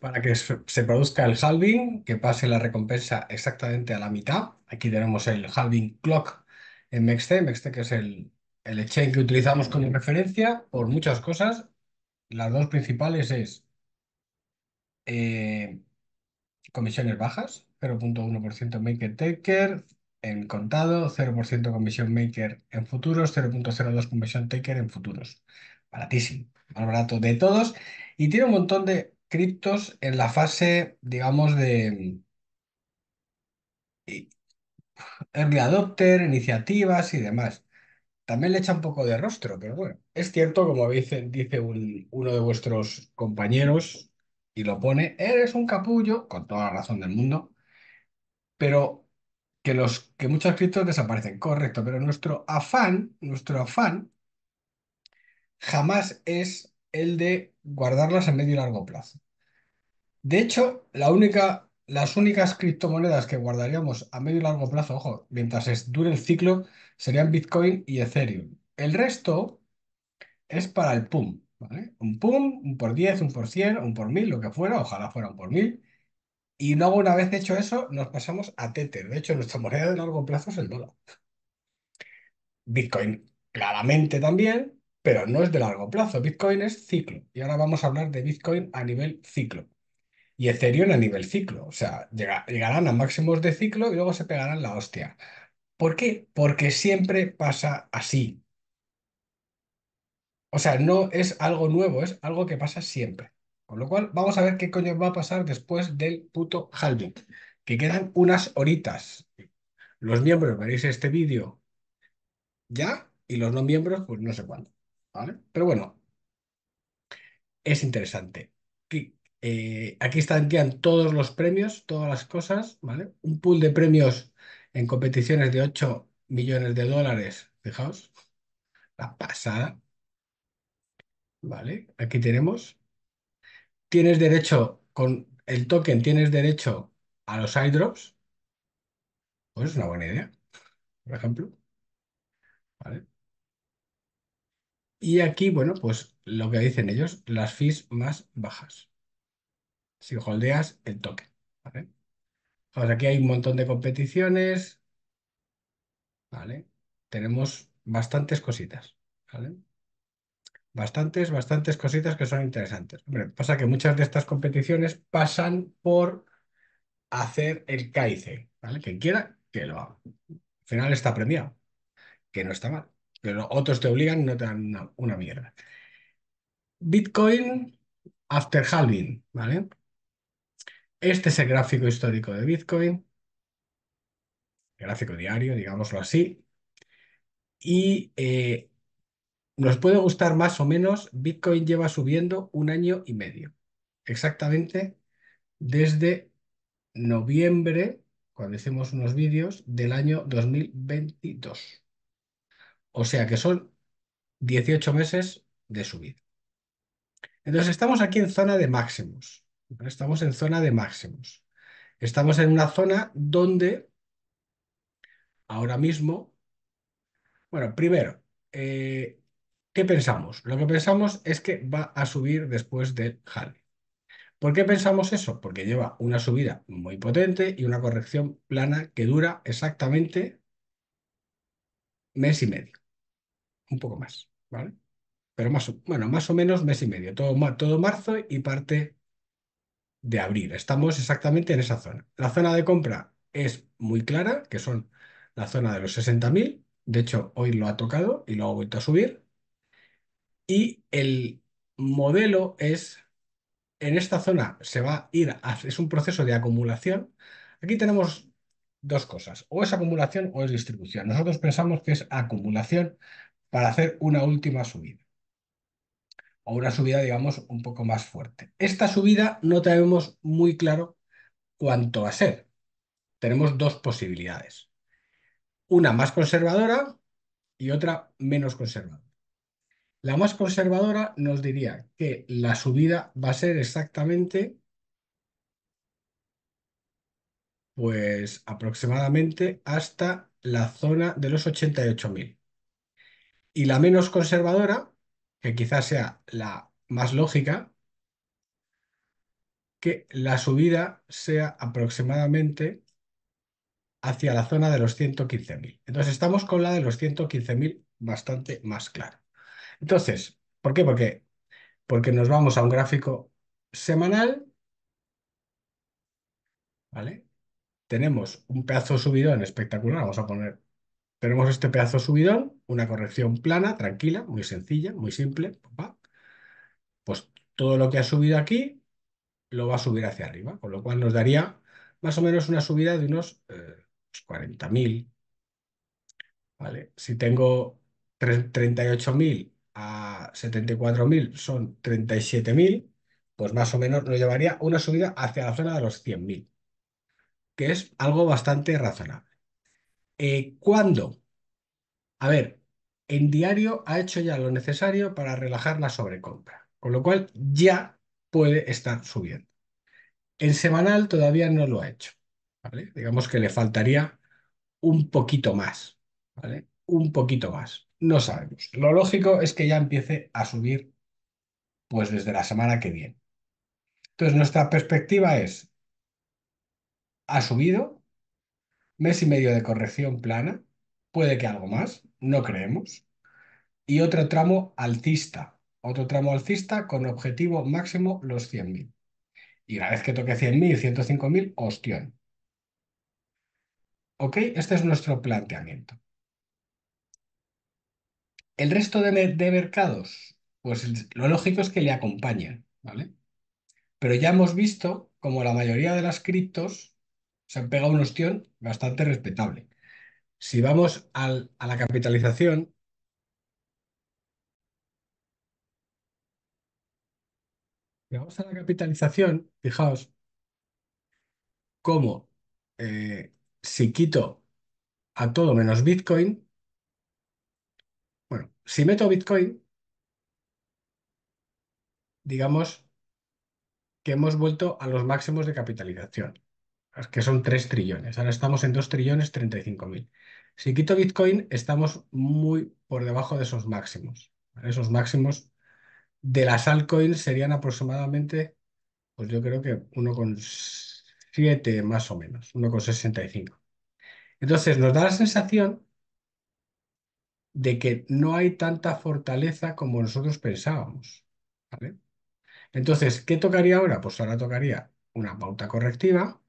para que se produzca el halving, que pase la recompensa exactamente a la mitad. Aquí tenemos el halving clock en MEXT, MEXT que es el, exchange que utilizamos como referencia por muchas cosas. Las dos principales es eh, comisiones bajas, 0.1% Maker Taker en contado, 0% comisión Maker en futuros, 0.02 comisión Taker en futuros. Baratísimo, más barato de todos. Y tiene un montón de criptos en la fase, digamos, de el eh, early adopter, iniciativas y demás. También le echa un poco de rostro, pero bueno, es cierto, como dice, dice un- uno de vuestros compañeros y lo pone, eres un capullo, con toda la razón del mundo, pero que, los, que muchos criptos desaparecen, correcto, pero nuestro afán, nuestro afán jamás es el de guardarlas a medio y largo plazo. De hecho, las únicas criptomonedas que guardaríamos a medio y largo plazo, ojo, mientras dure el ciclo, serían Bitcoin y Ethereum. El resto es para el PUM. Un PUM, un por 10, un por 100, un por 1000, lo que fuera, ojalá fuera un por 1000. Y luego, una vez hecho eso, nos pasamos a Tether. De hecho, nuestra moneda de largo plazo es el dólar. Bitcoin, claramente también, pero no es de largo plazo. Bitcoin es ciclo. Y ahora vamos a hablar de Bitcoin a nivel ciclo. Y Ethereum a nivel ciclo. O sea, llegarán a máximos de ciclo y luego se pegarán la hostia. ¿Por qué? Porque siempre pasa así. O sea, no es algo nuevo, es algo que pasa siempre. Con lo cual, vamos a ver qué coño va a pasar después del puto halving, que quedan unas horitas. Los miembros veréis este vídeo ya y los no miembros, pues no sé cuándo. Pero bueno, es interesante. Aquí, eh, aquí están todos los premios, todas las cosas, ¿vale? Un pool de premios en competiciones de 8 millones de dólares, fijaos, la pasada. ¿Vale? Aquí tenemos. Tienes derecho, con el token tienes derecho a los airdrops. Pues es una buena idea, por ejemplo. ¿Vale? Y aquí, bueno, pues lo que dicen ellos, las fees más bajas. Si holdeas el toque ¿vale? aquí hay un montón de competiciones. ¿Vale? Tenemos bastantes cositas. ¿Vale? Bastantes, bastantes cositas que son interesantes. Hombre, pasa que muchas de estas competiciones pasan por hacer el KIC. ¿Vale? Quien quiera, que lo haga. Al final está premiado, que no está mal pero otros te obligan, y no te dan una, mierda. Bitcoin after halving, ¿vale? Este es el gráfico histórico de Bitcoin, gráfico diario, digámoslo así, y eh, nos puede gustar más o menos, Bitcoin lleva subiendo un año y medio, exactamente desde noviembre, cuando hicimos unos vídeos, del año 2022. O sea que son 18 meses de subida. Entonces estamos aquí en zona de máximos. Estamos en zona de máximos. Estamos en una zona donde ahora mismo, bueno, primero, eh, ¿qué pensamos? Lo que pensamos es que va a subir después del jale. ¿Por qué pensamos eso? Porque lleva una subida muy potente y una corrección plana que dura exactamente mes y medio un poco más, ¿vale? Pero más bueno, más o menos mes y medio, todo, marzo y parte de abril. Estamos exactamente en esa zona. La zona de compra es muy clara, que son la zona de los 60.000. De hecho, hoy lo ha tocado y lo ha vuelto a subir. Y el modelo es, en esta zona se va a ir, es un proceso de acumulación. Aquí tenemos dos cosas, o es acumulación o es distribución. Nosotros pensamos que es acumulación para hacer una última subida o una subida, digamos, un poco más fuerte. Esta subida no tenemos muy claro cuánto va a ser. Tenemos dos posibilidades. Una más conservadora y otra menos conservadora. La más conservadora nos diría que la subida va a ser exactamente, pues aproximadamente hasta la zona de los 88.000. Y la menos conservadora, que quizás sea la más lógica, que la subida sea aproximadamente hacia la zona de los 115.000. Entonces estamos con la de los 115.000 bastante más clara. Entonces, ¿por qué? Porque, porque nos vamos a un gráfico semanal, ¿vale? Tenemos un pedazo subido en espectacular, vamos a poner tenemos este pedazo subidón, una corrección plana, tranquila, muy sencilla, muy simple. Pues todo lo que ha subido aquí lo va a subir hacia arriba, con lo cual nos daría más o menos una subida de unos 40.000. Eh, pues ¿vale? Si tengo 38.000 a 74.000 son 37.000, pues más o menos nos llevaría una subida hacia la zona de los 100.000, que es algo bastante razonable. Eh, ¿Cuándo? A ver, en diario ha hecho ya lo necesario para relajar la sobrecompra, con lo cual ya puede estar subiendo. En semanal todavía no lo ha hecho. Digamos que le faltaría un poquito más. ¿vale? Un poquito más. No sabemos. Lo lógico es que ya empiece a subir pues desde la semana que viene. Entonces, nuestra perspectiva es, ha subido, mes y medio de corrección plana, puede que algo más, no creemos, y otro tramo alcista, otro tramo alcista con objetivo máximo los 100.000. Y una vez que toque 100.000, 105.000, ostión. ¿Ok? Este es nuestro planteamiento. El resto de, de mercados, pues lo lógico es que le acompañen, ¿vale? Pero ya hemos visto como la mayoría de las criptos se han pegado un ostión bastante respetable. Si vamos a la capitalización, vamos a la capitalización, fijaos cómo eh, si quito a todo menos Bitcoin, bueno, si meto Bitcoin, digamos que hemos vuelto a los máximos de capitalización que son 3 trillones. Ahora estamos en 2 trillones 35.000, Si quito Bitcoin, estamos muy por debajo de esos máximos. Esos máximos de las altcoins serían aproximadamente, pues yo creo que 1,7 más o menos, 1,65. Entonces nos da la sensación de que no hay tanta fortaleza como nosotros pensábamos. Entonces, ¿qué tocaría ahora? Pues ahora tocaría una pauta correctiva,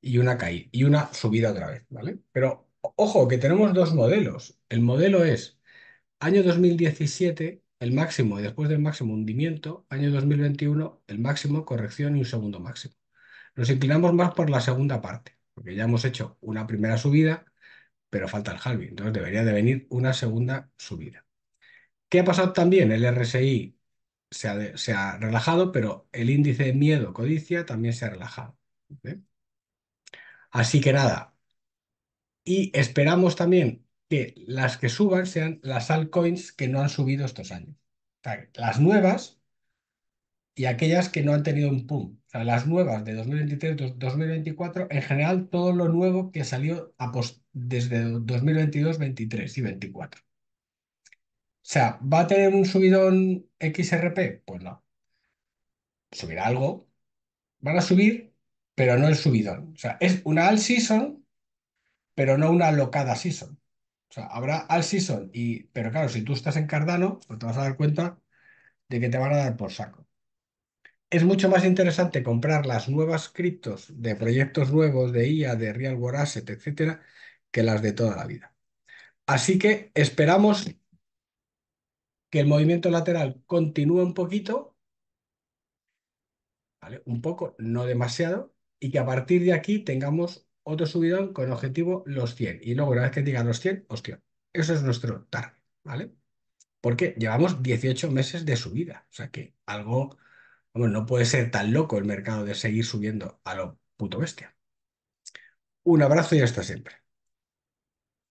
y una caída y una subida otra vez, ¿vale? Pero ojo, que tenemos dos modelos. El modelo es año 2017, el máximo y después del máximo hundimiento, año 2021, el máximo, corrección y un segundo máximo. Nos inclinamos más por la segunda parte, porque ya hemos hecho una primera subida, pero falta el halving, entonces debería de venir una segunda subida. ¿Qué ha pasado también? El RSI se ha, relajado, pero el índice de miedo, codicia, también se ha relajado. Así que nada. Y esperamos también que las que suban sean las altcoins que no han subido estos años. las nuevas y aquellas que no han tenido un pum. las nuevas de 2023-2024, en general todo lo nuevo que salió a desde 2022, 23 y 2024. O sea, ¿va a tener un subidón XRP? Pues no. Subirá algo. Van a subir pero no el subidón. O sea, es una all season, pero no una locada season. O sea, habrá all season, y, pero claro, si tú estás en Cardano, pues te vas a dar cuenta de que te van a dar por saco. Es mucho más interesante comprar las nuevas criptos de proyectos nuevos, de IA, de Real World Asset, etcétera, que las de toda la vida. Así que esperamos que el movimiento lateral continúe un poquito, ¿vale? un poco, no demasiado, y que a partir de aquí tengamos otro subidón con objetivo los 100. Y luego, una vez que diga los 100, hostia, eso es nuestro target, ¿vale? Porque llevamos 18 meses de subida. O sea que algo, vamos, no puede ser tan loco el mercado de seguir subiendo a lo puto bestia. Un abrazo y hasta siempre.